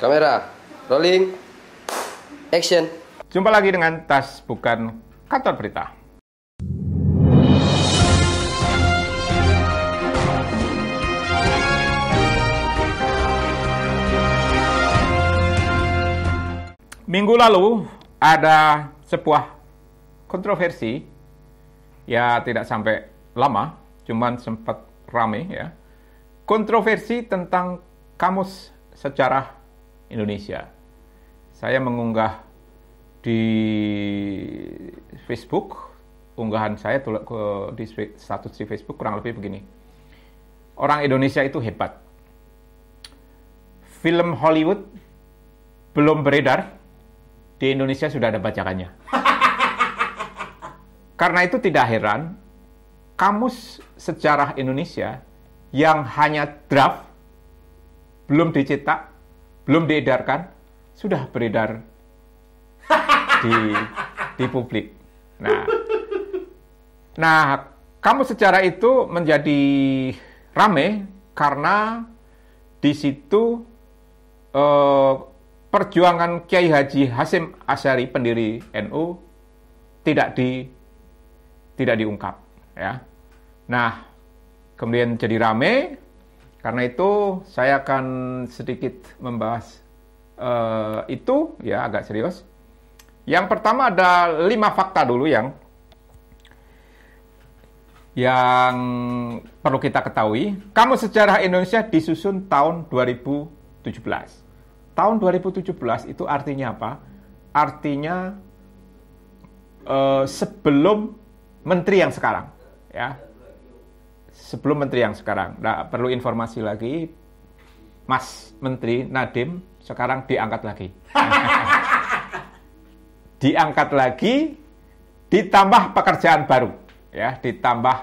Kamera, rolling, action. Jumpa lagi dengan Tas Bukan Kantor Berita. Minggu lalu ada sebuah kontroversi, ya tidak sampai lama, cuman sempat rame ya. Kontroversi tentang kamus sejarah Indonesia. Saya mengunggah di Facebook, unggahan saya ke, di status di Facebook kurang lebih begini. Orang Indonesia itu hebat. Film Hollywood belum beredar, di Indonesia sudah ada bacanya. Karena itu tidak heran, kamus sejarah Indonesia yang hanya draft, belum dicetak, belum diedarkan, sudah beredar di di publik. Nah, nah kamu secara itu menjadi rame karena di situ eh, perjuangan Kiai Haji Hasim Asyari pendiri NU tidak di tidak diungkap ya. Nah, kemudian jadi rame karena itu saya akan sedikit membahas uh, itu ya agak serius. Yang pertama ada lima fakta dulu yang yang perlu kita ketahui. Kamu sejarah Indonesia disusun tahun 2017. Tahun 2017 itu artinya apa? Artinya uh, sebelum menteri yang sekarang, ya sebelum menteri yang sekarang. Nah, perlu informasi lagi, Mas Menteri Nadim sekarang diangkat lagi. diangkat lagi, ditambah pekerjaan baru, ya, ditambah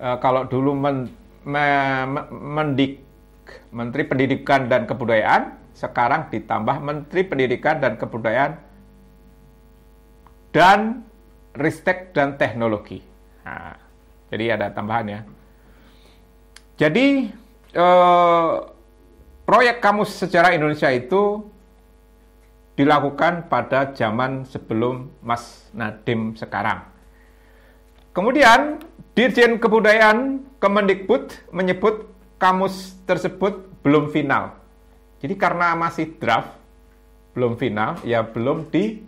e, kalau dulu men, me, me, mendik Menteri Pendidikan dan Kebudayaan, sekarang ditambah Menteri Pendidikan dan Kebudayaan dan Ristek dan Teknologi. Nah, jadi ada tambahan ya. Jadi eh, proyek kamus sejarah Indonesia itu dilakukan pada zaman sebelum Mas Nadim sekarang. Kemudian Dirjen Kebudayaan Kemendikbud menyebut kamus tersebut belum final. Jadi karena masih draft, belum final, ya belum di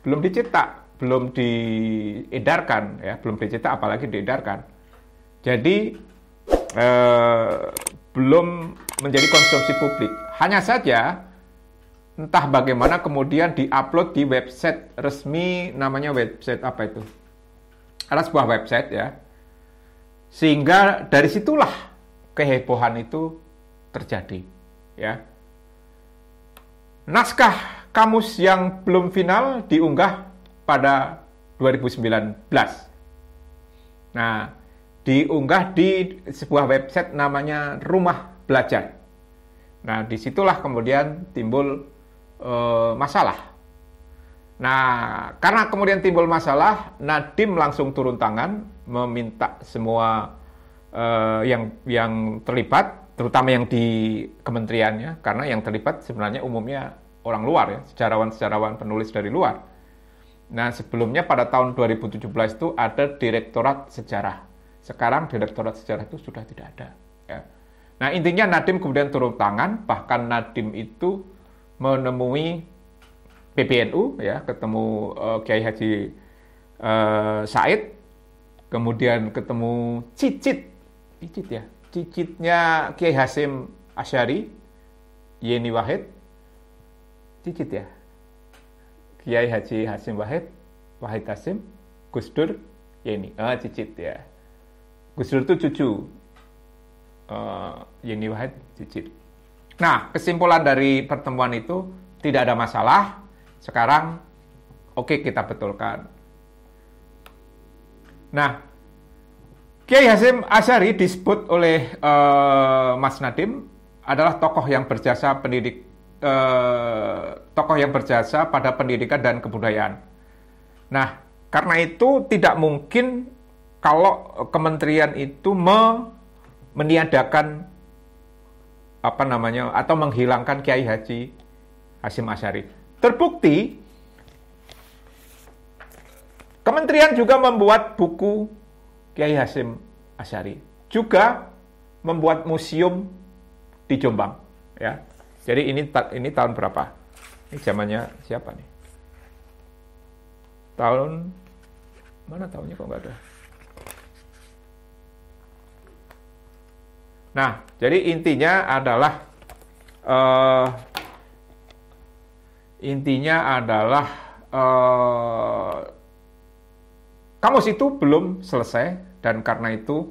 belum dicetak, belum diedarkan ya, belum dicetak apalagi diedarkan. Jadi Eh, belum menjadi konsumsi publik. Hanya saja entah bagaimana kemudian diupload di website resmi namanya website apa itu? Ada sebuah website ya. Sehingga dari situlah kehebohan itu terjadi ya. Naskah kamus yang belum final diunggah pada 2019. Nah, diunggah di sebuah website namanya Rumah Belajar. Nah, disitulah kemudian timbul e, masalah. Nah, karena kemudian timbul masalah, Nadim langsung turun tangan meminta semua e, yang yang terlibat, terutama yang di kementeriannya, karena yang terlibat sebenarnya umumnya orang luar ya, sejarawan-sejarawan penulis dari luar. Nah, sebelumnya pada tahun 2017 itu ada Direktorat Sejarah sekarang Direktorat Sejarah itu sudah tidak ada. Ya. Nah intinya Nadim kemudian turun tangan, bahkan Nadim itu menemui PBNU, ya, ketemu uh, Kiai Haji uh, Said, kemudian ketemu Cicit, Cicit ya, Cicitnya Kiai Hasim Asyari, Yeni Wahid, Cicit ya, Kiai Haji Hasim Wahid, Wahid Hasim, Gus Dur, Yeni, ah, Cicit ya. Gus Dur itu cucu uh, Yeni Wahid cicit. Nah, kesimpulan dari pertemuan itu tidak ada masalah. Sekarang oke okay, kita betulkan. Nah, Kiai Hasim Asyari disebut oleh uh, Mas Nadim adalah tokoh yang berjasa pendidik uh, tokoh yang berjasa pada pendidikan dan kebudayaan. Nah, karena itu tidak mungkin kalau kementerian itu me, meniadakan apa namanya atau menghilangkan Kiai Haji Hasim Asyari. Terbukti Kementerian juga membuat buku Kiai Hasim Asyari, juga membuat museum di Jombang, ya. Jadi ini ini tahun berapa? Ini zamannya siapa nih? Tahun mana tahunnya kok nggak ada? Nah, jadi intinya adalah uh, intinya adalah uh, kamus itu belum selesai dan karena itu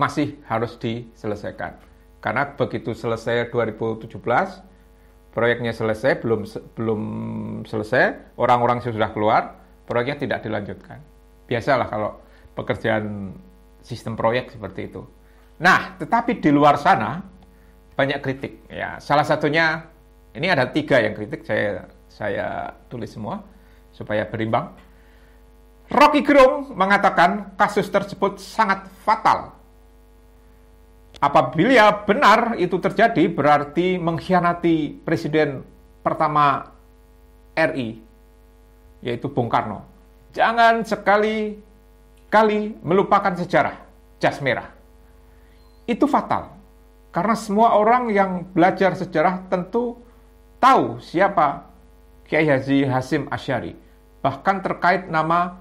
masih harus diselesaikan. Karena begitu selesai 2017, proyeknya selesai, belum belum selesai, orang-orang sudah keluar, proyeknya tidak dilanjutkan. Biasalah kalau pekerjaan sistem proyek seperti itu. Nah, tetapi di luar sana banyak kritik. Ya, salah satunya ini ada tiga yang kritik saya saya tulis semua supaya berimbang. Rocky Gerung mengatakan kasus tersebut sangat fatal. Apabila benar itu terjadi berarti mengkhianati presiden pertama RI yaitu Bung Karno. Jangan sekali kali melupakan sejarah jas merah itu fatal. Karena semua orang yang belajar sejarah tentu tahu siapa Kiai Haji Hasim Asyari. Bahkan terkait nama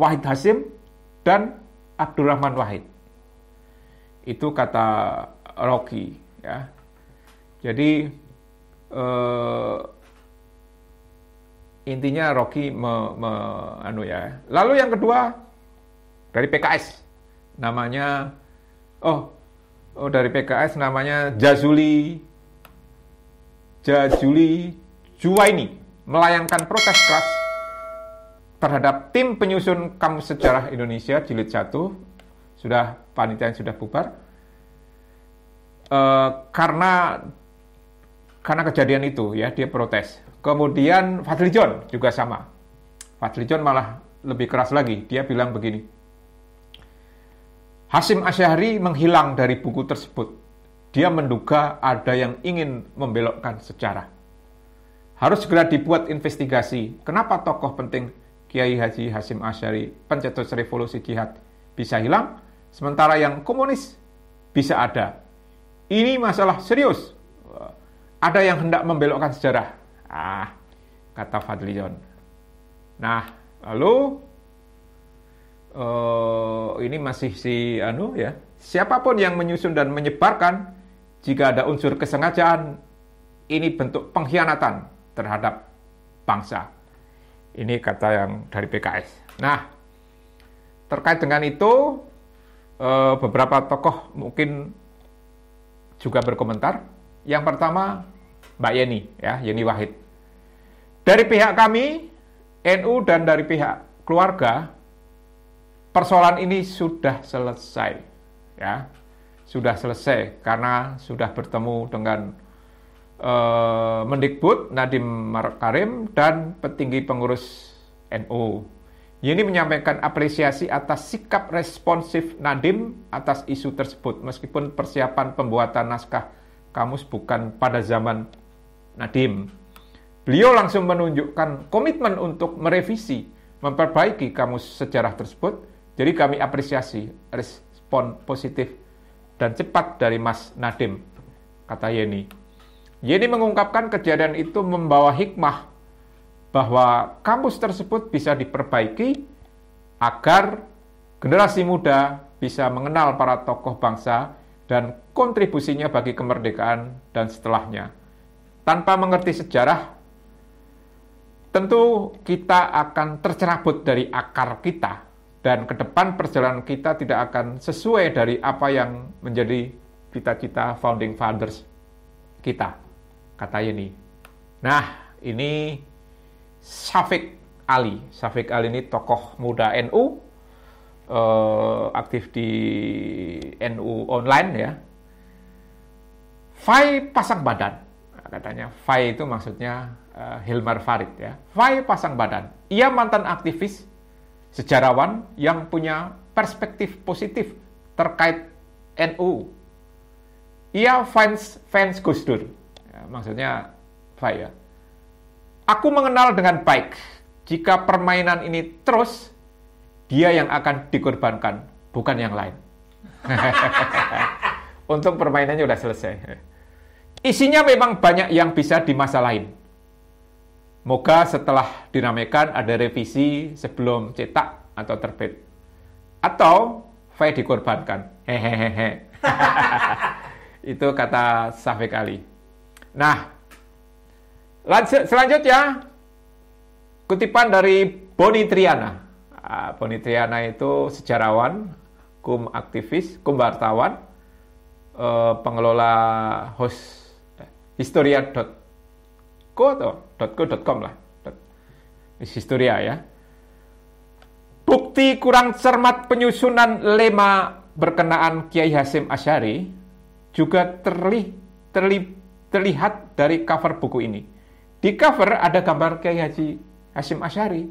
Wahid Hasim dan Abdurrahman Wahid. Itu kata Rocky. Ya. Jadi eh, intinya Rocky me, me, anu ya. Lalu yang kedua dari PKS namanya oh oh, dari PKS namanya Jazuli Jazuli Juwaini melayangkan protes keras terhadap tim penyusun Kamus Sejarah Indonesia jilid 1 sudah panitia yang sudah bubar uh, karena karena kejadian itu ya dia protes. Kemudian Fadli John juga sama. Fadli John malah lebih keras lagi. Dia bilang begini. Hasim Asyari menghilang dari buku tersebut. Dia menduga ada yang ingin membelokkan sejarah. Harus segera dibuat investigasi kenapa tokoh penting Kiai Haji Hasim Asyari, pencetus revolusi jihad, bisa hilang, sementara yang komunis bisa ada. Ini masalah serius. Ada yang hendak membelokkan sejarah. Ah, kata Fadlion. Nah, lalu uh, ini masih si anu ya. Siapapun yang menyusun dan menyebarkan jika ada unsur kesengajaan ini bentuk pengkhianatan terhadap bangsa. Ini kata yang dari PKS. Nah, terkait dengan itu eh, beberapa tokoh mungkin juga berkomentar. Yang pertama Mbak Yeni ya, Yeni Wahid. Dari pihak kami NU dan dari pihak keluarga persoalan ini sudah selesai ya sudah selesai karena sudah bertemu dengan eh, Mendikbud Nadiem Makarim dan petinggi pengurus NU. Yeni menyampaikan apresiasi atas sikap responsif Nadiem atas isu tersebut meskipun persiapan pembuatan naskah kamus bukan pada zaman Nadiem. Beliau langsung menunjukkan komitmen untuk merevisi, memperbaiki kamus sejarah tersebut jadi kami apresiasi respon positif dan cepat dari Mas Nadim, kata Yeni. Yeni mengungkapkan kejadian itu membawa hikmah bahwa kampus tersebut bisa diperbaiki agar generasi muda bisa mengenal para tokoh bangsa dan kontribusinya bagi kemerdekaan dan setelahnya. Tanpa mengerti sejarah, tentu kita akan tercerabut dari akar kita dan ke depan perjalanan kita tidak akan sesuai dari apa yang menjadi cita-cita founding fathers kita, kata ini. Nah, ini Safiq Ali. Safiq Ali ini tokoh muda NU, eh, aktif di NU online ya. Fai pasang badan, nah, katanya. Fai itu maksudnya eh, Hilmar Farid ya. Fai pasang badan. Ia mantan aktivis sejarawan yang punya perspektif positif terkait NU. Ia fans fans Gus Dur, ya, maksudnya saya. Aku mengenal dengan baik jika permainan ini terus dia yang akan dikorbankan, bukan yang lain. Untuk permainannya sudah selesai. Isinya memang banyak yang bisa dimasalahin. Moga setelah diramaikan ada revisi sebelum cetak atau terbit. Atau V dikorbankan. Hehehehe. Itu kata Safiq Ali. Nah, lanjut, selanjutnya kutipan dari Boni Triana. Ah, Boni Triana itu sejarawan, kum aktivis, kum wartawan, eh, pengelola host eh, dot .co atau .co.com lah. Historia ya. Bukti kurang cermat penyusunan lema berkenaan Kiai Hasim Asyari juga terli, terli, terlihat dari cover buku ini. Di cover ada gambar Kiai Haji Hasim Asyari,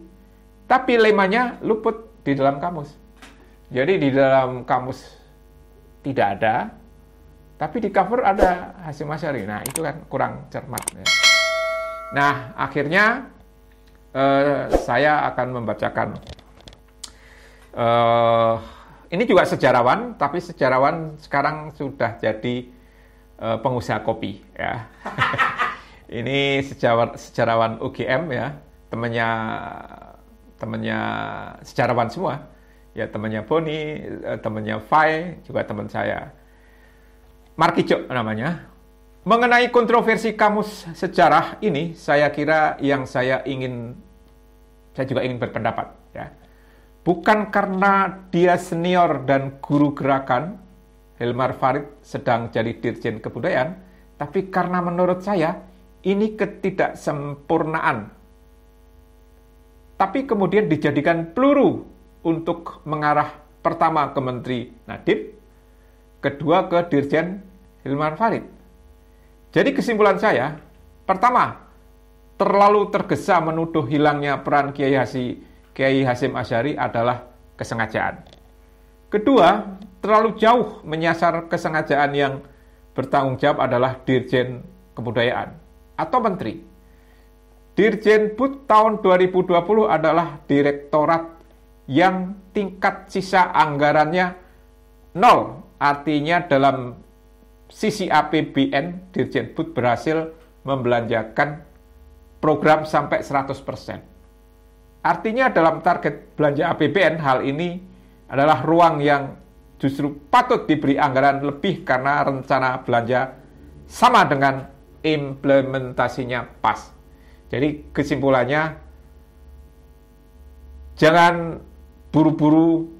tapi lemanya luput di dalam kamus. Jadi di dalam kamus tidak ada, tapi di cover ada Hasim Asyari. Nah, itu kan kurang cermat. Ya. Nah, akhirnya eh, saya akan membacakan. Eh, ini juga sejarawan, tapi sejarawan sekarang sudah jadi eh, pengusaha kopi. Ya. ini sejawar, sejarawan UGM ya, temannya temannya sejarawan semua. Ya, temannya Boni, eh, temannya Fai, juga teman saya. Markijo namanya. Mengenai kontroversi kamus sejarah ini, saya kira yang saya ingin, saya juga ingin berpendapat. Ya. Bukan karena dia senior dan guru gerakan, Hilmar Farid sedang jadi dirjen kebudayaan, tapi karena menurut saya ini ketidaksempurnaan. Tapi kemudian dijadikan peluru untuk mengarah pertama ke Menteri Nadib, kedua ke Dirjen Hilmar Farid jadi kesimpulan saya, pertama, terlalu tergesa menuduh hilangnya peran Kiai Hasi, Kiai Hasim Asyari adalah kesengajaan. Kedua, terlalu jauh menyasar kesengajaan yang bertanggung jawab adalah Dirjen Kebudayaan atau Menteri. Dirjen Bud tahun 2020 adalah direktorat yang tingkat sisa anggarannya nol. Artinya dalam sisi APBN Dirjen Put berhasil membelanjakan program sampai 100%. Artinya dalam target belanja APBN hal ini adalah ruang yang justru patut diberi anggaran lebih karena rencana belanja sama dengan implementasinya pas. Jadi kesimpulannya jangan buru-buru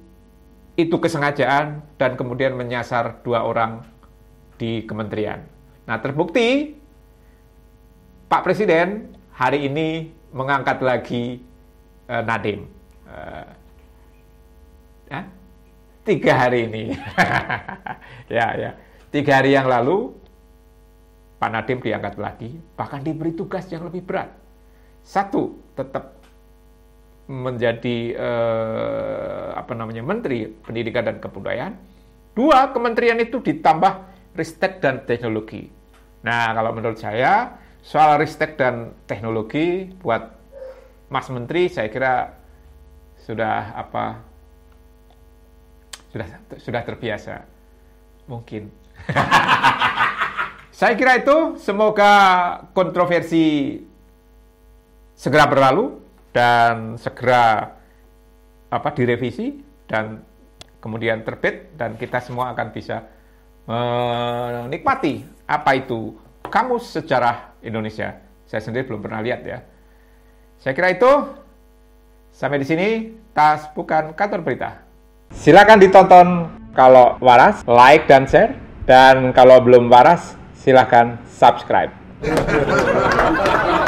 itu kesengajaan dan kemudian menyasar dua orang di kementerian. Nah, terbukti Pak Presiden hari ini mengangkat lagi uh, eh, Nadim. Uh, eh, eh? Tiga hari ini. ya, ya. Tiga hari yang lalu, Pak Nadim diangkat lagi, bahkan diberi tugas yang lebih berat. Satu, tetap menjadi eh, apa namanya menteri pendidikan dan kebudayaan. Dua, kementerian itu ditambah ristek dan teknologi. Nah, kalau menurut saya, soal ristek dan teknologi buat Mas Menteri, saya kira sudah apa sudah sudah terbiasa mungkin saya kira itu semoga kontroversi segera berlalu dan segera apa direvisi dan kemudian terbit dan kita semua akan bisa menikmati eh, apa itu kamus sejarah Indonesia. Saya sendiri belum pernah lihat ya. Saya kira itu sampai di sini tas bukan kantor berita. Silakan ditonton kalau waras, like dan share dan kalau belum waras silakan subscribe.